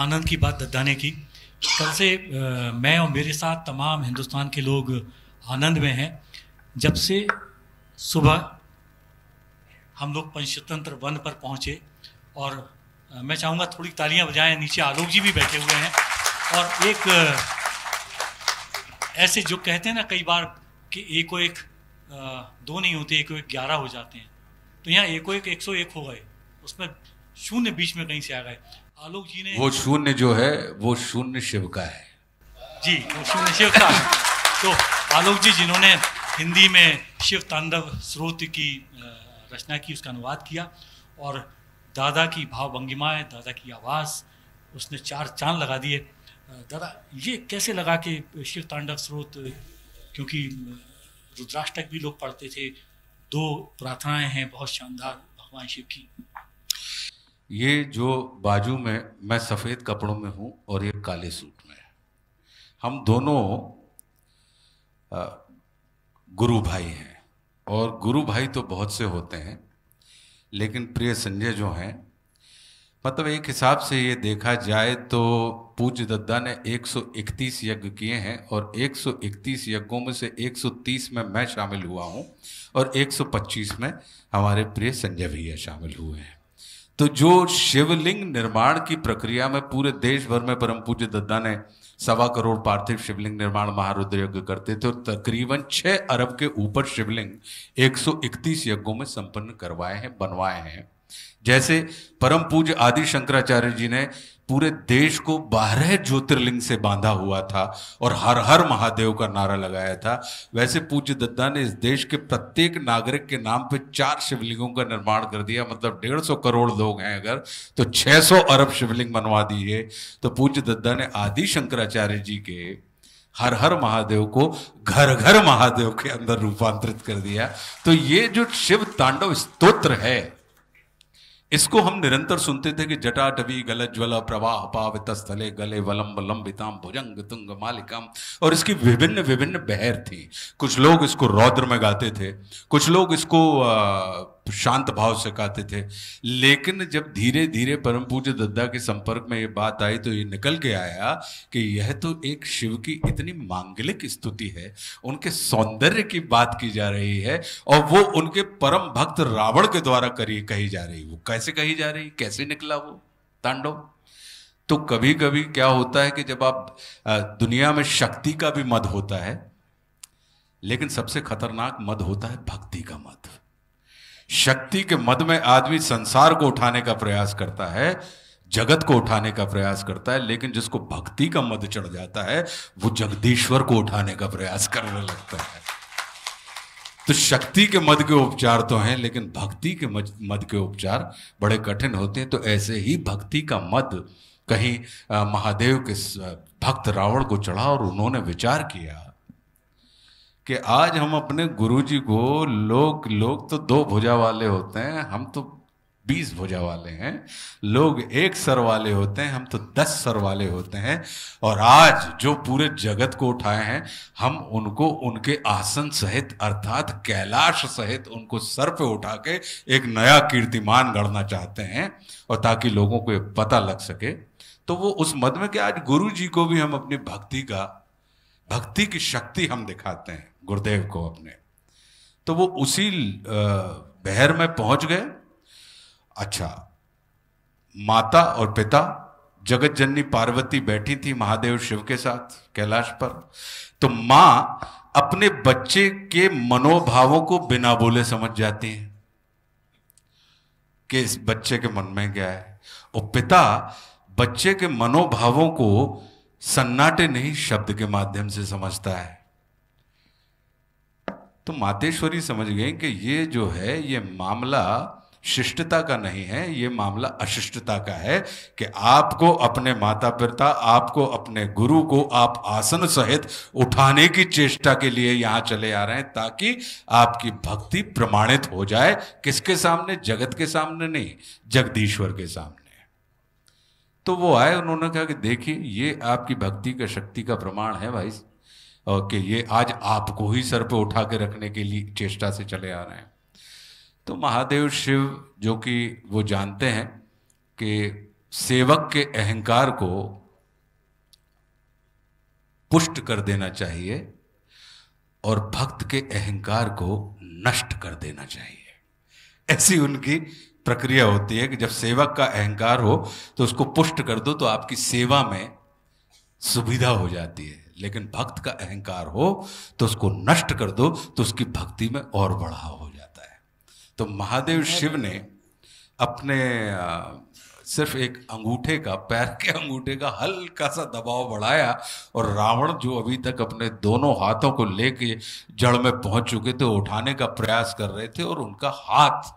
आनंद की बात दद्दा की कल से मैं और मेरे साथ तमाम हिंदुस्तान के लोग आनंद में हैं जब से सुबह हम लोग पंचतंत्र वन पर पहुंचे और मैं चाहूँगा थोड़ी तालियां बजाएं नीचे आलोक जी भी बैठे हुए हैं और एक ऐसे जो कहते हैं ना कई बार कि एक एक दो नहीं होते एक एक ग्यारह हो जाते हैं तो यहाँ एक एक एक सौ एक हो गए उसमें शून्य बीच में कहीं से आ गए आलोक जी ने वो शून्य जो है वो शून्य शिव का है जी वो शून्य शिव का है तो आलोक जी जिन्होंने हिंदी में शिव तांडव स्रोत की रचना की उसका अनुवाद किया और दादा की भाव भंगिमाएँ दादा की आवाज़ उसने चार चांद लगा दिए दादा ये कैसे लगा कि शिव तांडव स्रोत क्योंकि रुद्राष्टक भी लोग पढ़ते थे दो प्रार्थनाएं हैं बहुत शानदार भगवान शिव की ये जो बाजू में मैं सफ़ेद कपड़ों में हूँ और ये काले सूट में हम दोनों गुरु भाई हैं और गुरु भाई तो बहुत से होते हैं लेकिन प्रिय संजय जो हैं मतलब एक हिसाब से ये देखा जाए तो पूज्य दद्दा ने 131 यज्ञ किए हैं और 131 यज्ञों में से 130 में मैं शामिल हुआ हूँ और 125 में हमारे प्रिय संजय भैया शामिल हुए हैं तो जो शिवलिंग निर्माण की प्रक्रिया में पूरे देश भर में परम पूज्य दद्दा ने सवा करोड़ पार्थिव शिवलिंग निर्माण महारुद्र यज्ञ करते थे और तकरीबन छह अरब के ऊपर शिवलिंग 131 यज्ञों में संपन्न करवाए हैं बनवाए हैं जैसे परम पूज्य आदि शंकराचार्य जी ने पूरे देश को बारह ज्योतिर्लिंग से बांधा हुआ था और हर हर महादेव का नारा लगाया था वैसे पूज्य दत्ता ने इस देश के प्रत्येक नागरिक के नाम पे चार शिवलिंगों का निर्माण कर दिया मतलब डेढ़ सौ करोड़ लोग हैं अगर तो सौ अरब शिवलिंग बनवा दिए तो पूज्य दत्ता ने आदि शंकराचार्य जी के हर हर महादेव को घर घर महादेव के अंदर रूपांतरित कर दिया तो ये जो शिव तांडव स्त्रोत्र है इसको हम निरंतर सुनते थे कि जटा टवी गल ज्वल प्रवाह पावित स्थले गले वलम्ब लंबिताम भुजंग तुंग मालिकाम और इसकी विभिन्न विभिन्न बहर थी कुछ लोग इसको रौद्र में गाते थे कुछ लोग इसको आ, शांत भाव से कहते थे लेकिन जब धीरे धीरे परम पूज्य दद्दा के संपर्क में ये बात आई तो ये निकल के आया कि यह तो एक शिव की इतनी मांगलिक स्तुति है उनके सौंदर्य की बात की जा रही है और वो उनके परम भक्त रावण के द्वारा करी कही जा रही वो कैसे कही जा रही कैसे निकला वो तांडव तो कभी कभी क्या होता है कि जब आप दुनिया में शक्ति का भी मध होता है लेकिन सबसे खतरनाक मध होता है भक्ति का मत शक्ति के मद में आदमी संसार को उठाने का प्रयास करता है जगत को उठाने का प्रयास करता है लेकिन जिसको भक्ति का मद चढ़ जाता है वो जगदीश्वर को उठाने का प्रयास करने लगता है तो शक्ति के मद के उपचार तो हैं लेकिन भक्ति के मद के उपचार बड़े कठिन होते हैं तो ऐसे ही भक्ति का मद कहीं महादेव के भक्त रावण को चढ़ा और उन्होंने विचार किया कि आज हम अपने गुरु जी को लोग लोग तो दो भुजा वाले होते हैं हम तो बीस भुजा वाले हैं लोग एक सर वाले होते हैं हम तो दस सर वाले होते हैं और आज जो पूरे जगत को उठाए हैं हम उनको उनके आसन सहित अर्थात कैलाश सहित उनको सर पे उठा के एक नया कीर्तिमान गढ़ना चाहते हैं और ताकि लोगों को ये पता लग सके तो वो उस मद में कि आज गुरु जी को भी हम अपनी भक्ति का भक्ति की शक्ति हम दिखाते हैं गुरुदेव को अपने तो वो उसी बहर में पहुंच गए अच्छा माता और पिता जगत जननी पार्वती बैठी थी महादेव शिव के साथ कैलाश पर तो माँ अपने बच्चे के मनोभावों को बिना बोले समझ जाती है कि इस बच्चे के मन में क्या है और पिता बच्चे के मनोभावों को सन्नाटे नहीं शब्द के माध्यम से समझता है तो मातेश्वरी समझ गए कि ये जो है ये मामला शिष्टता का नहीं है ये मामला अशिष्टता का है कि आपको अपने माता पिता आपको अपने गुरु को आप आसन सहित उठाने की चेष्टा के लिए यहां चले आ रहे हैं ताकि आपकी भक्ति प्रमाणित हो जाए किसके सामने जगत के सामने नहीं जगदीश्वर के सामने तो वो आए उन्होंने कहा कि देखिए ये आपकी भक्ति का शक्ति का प्रमाण है भाई कि ये आज आपको ही सर पे उठा के रखने के लिए चेष्टा से चले आ रहे हैं तो महादेव शिव जो कि वो जानते हैं कि सेवक के अहंकार को पुष्ट कर देना चाहिए और भक्त के अहंकार को नष्ट कर देना चाहिए ऐसी उनकी प्रक्रिया होती है कि जब सेवक का अहंकार हो तो उसको पुष्ट कर दो तो आपकी सेवा में सुविधा हो जाती है लेकिन भक्त का अहंकार हो तो उसको नष्ट कर दो तो उसकी भक्ति में और बढ़ाव हो जाता है तो महादेव शिव ने अपने सिर्फ एक अंगूठे का पैर के अंगूठे का हल्का सा दबाव बढ़ाया और रावण जो अभी तक अपने दोनों हाथों को लेके जड़ में पहुंच चुके थे उठाने का प्रयास कर रहे थे और उनका हाथ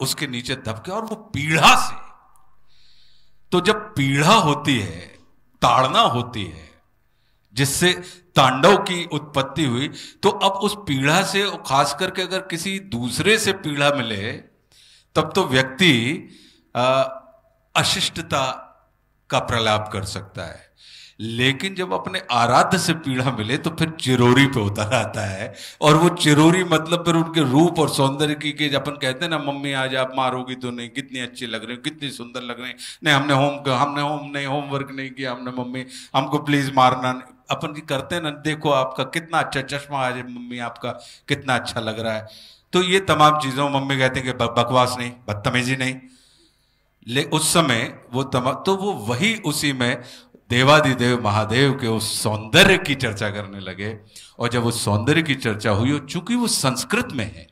उसके नीचे दबके और वो पीढ़ा से तो जब पीढ़ा होती है ताड़ना होती है जिससे तांडव की उत्पत्ति हुई तो अब उस पीढ़ा से खास करके अगर किसी दूसरे से पीढ़ा मिले तब तो व्यक्ति अशिष्टता का प्रलाप कर सकता है लेकिन जब अपने आराध्य से पीड़ा मिले तो फिर चिरोरी पे उतर आता है और वो चिरोरी मतलब फिर उनके रूप और सौंदर्य की के अपन कहते हैं ना मम्मी आज आप मारोगी तो नहीं कितनी अच्छी लग रही हो कितनी सुंदर लग रही नहीं हमने होम हमने होम नहीं होमवर्क नहीं किया हमने मम्मी हमको प्लीज मारना नहीं अपन जी करते हैं ना देखो आपका कितना अच्छा चश्मा आज मम्मी आपका कितना अच्छा लग रहा है तो ये तमाम चीज़ों मम्मी कहते हैं कि बकवास नहीं बदतमीजी नहीं ले उस समय वो तमाम तो वो वही उसी में देवादिदेव महादेव के उस सौंदर्य की चर्चा करने लगे और जब उस सौंदर्य की चर्चा हुई और चूंकि वो संस्कृत में है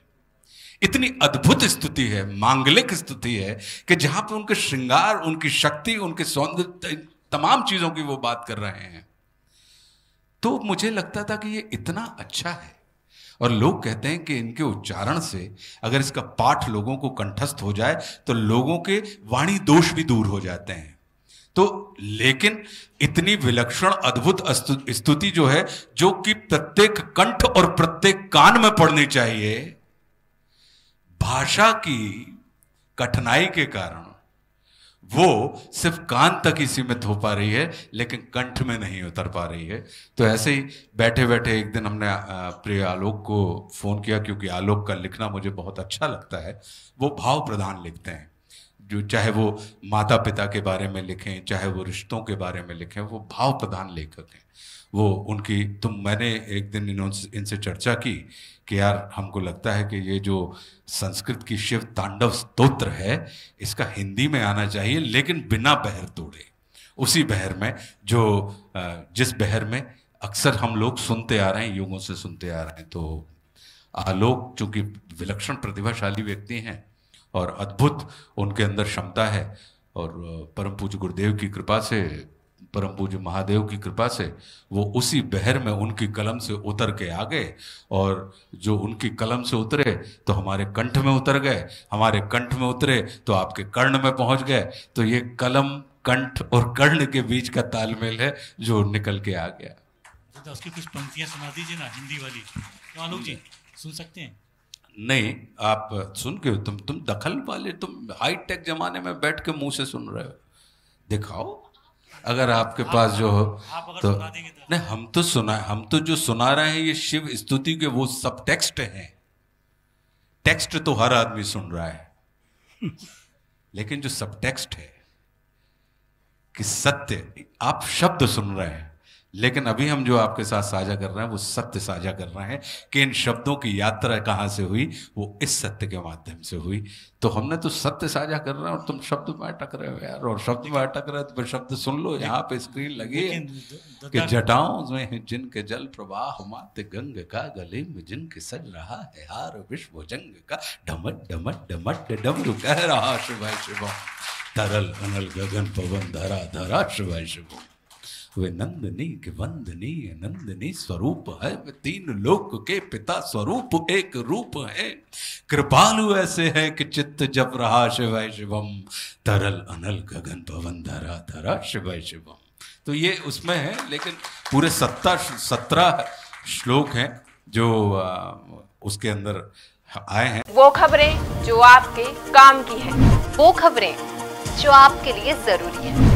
इतनी अद्भुत स्तुति है मांगलिक स्तुति है कि जहां पर उनके श्रृंगार उनकी शक्ति उनके सौंदर्य तमाम चीजों की वो बात कर रहे हैं तो मुझे लगता था कि ये इतना अच्छा है और लोग कहते हैं कि इनके उच्चारण से अगर इसका पाठ लोगों को कंठस्थ हो जाए तो लोगों के वाणी दोष भी दूर हो जाते हैं तो लेकिन इतनी विलक्षण अद्भुत स्तुति जो है जो कि प्रत्येक कंठ और प्रत्येक कान में पड़नी चाहिए भाषा की कठिनाई के कारण वो सिर्फ कान तक ही सीमित हो पा रही है लेकिन कंठ में नहीं उतर पा रही है तो ऐसे ही बैठे बैठे एक दिन हमने प्रिय आलोक को फ़ोन किया क्योंकि आलोक का लिखना मुझे बहुत अच्छा लगता है वो भाव प्रधान लिखते हैं जो चाहे वो माता पिता के बारे में लिखें चाहे वो रिश्तों के बारे में लिखें वो भाव प्रधान लेखक हैं वो उनकी तो मैंने एक दिन इन्होंने इनसे चर्चा की कि यार हमको लगता है कि ये जो संस्कृत की शिव तांडव स्तोत्र है इसका हिंदी में आना चाहिए लेकिन बिना बहर तोड़े उसी बहर में जो जिस बहर में अक्सर हम लोग सुनते आ रहे हैं युगों से सुनते आ रहे हैं तो आलोक चूंकि विलक्षण प्रतिभाशाली व्यक्ति हैं और अद्भुत उनके अंदर क्षमता है और परम पूज गुरुदेव की कृपा से परम पूज महादेव की कृपा से वो उसी बहर में उनकी कलम से उतर के आ गए और जो उनकी कलम से उतरे तो हमारे कंठ में उतर गए हमारे कंठ में उतरे तो आपके कर्ण में पहुंच गए तो ये कलम कंठ और कर्ण के बीच का तालमेल है जो निकल के आ गया तो उसकी कुछ पंक्तियां सुना दीजिए ना हिंदी वाली तो आलोक जी सुन सकते हैं नहीं आप सुन के तुम तुम दखल वाले तुम हाई टेक जमाने में बैठ के मुंह से सुन रहे हो दिखाओ अगर आपके आप, पास जो हो तो, तो नहीं हम तो सुना हम तो जो सुना रहे हैं ये शिव स्तुति के वो सब टेक्स्ट हैं टेक्स्ट तो हर आदमी सुन रहा है लेकिन जो सब टेक्स्ट है कि सत्य आप शब्द सुन रहे हैं लेकिन अभी हम जो आपके साथ साझा कर रहे हैं वो सत्य साझा कर रहे हैं कि इन शब्दों की यात्रा कहाँ से हुई वो इस सत्य के माध्यम से हुई तो हमने तो सत्य साझा कर रहे हैं और तुम शब्द में अटक रहे हो यार और शब्द में अटक रहे हो तो शब्द सुन लो यहाँ पे स्क्रीन लगी कि जटाओं में जिनके जल प्रवाह मात गंग का गले में जिनके सज रहा है हार विश्व जंग का ढमट ढमट ढमट डमरू कह रहा शुभ शुभ तरल अनल गगन पवन धरा धरा शुभ शुभ वे नंदनी के वंदनी नंदनी स्वरूप है वे तीन लोक के पिता स्वरूप एक रूप है कृपालु ऐसे है कि चित्त जप रहा शिव शिवम तरल अनल गगन पवन धरा धरा शिव शिवम तो ये उसमें है लेकिन पूरे सत्ता सत्रह श्लोक हैं जो उसके अंदर आए हैं वो खबरें जो आपके काम की है वो खबरें जो आपके लिए जरूरी है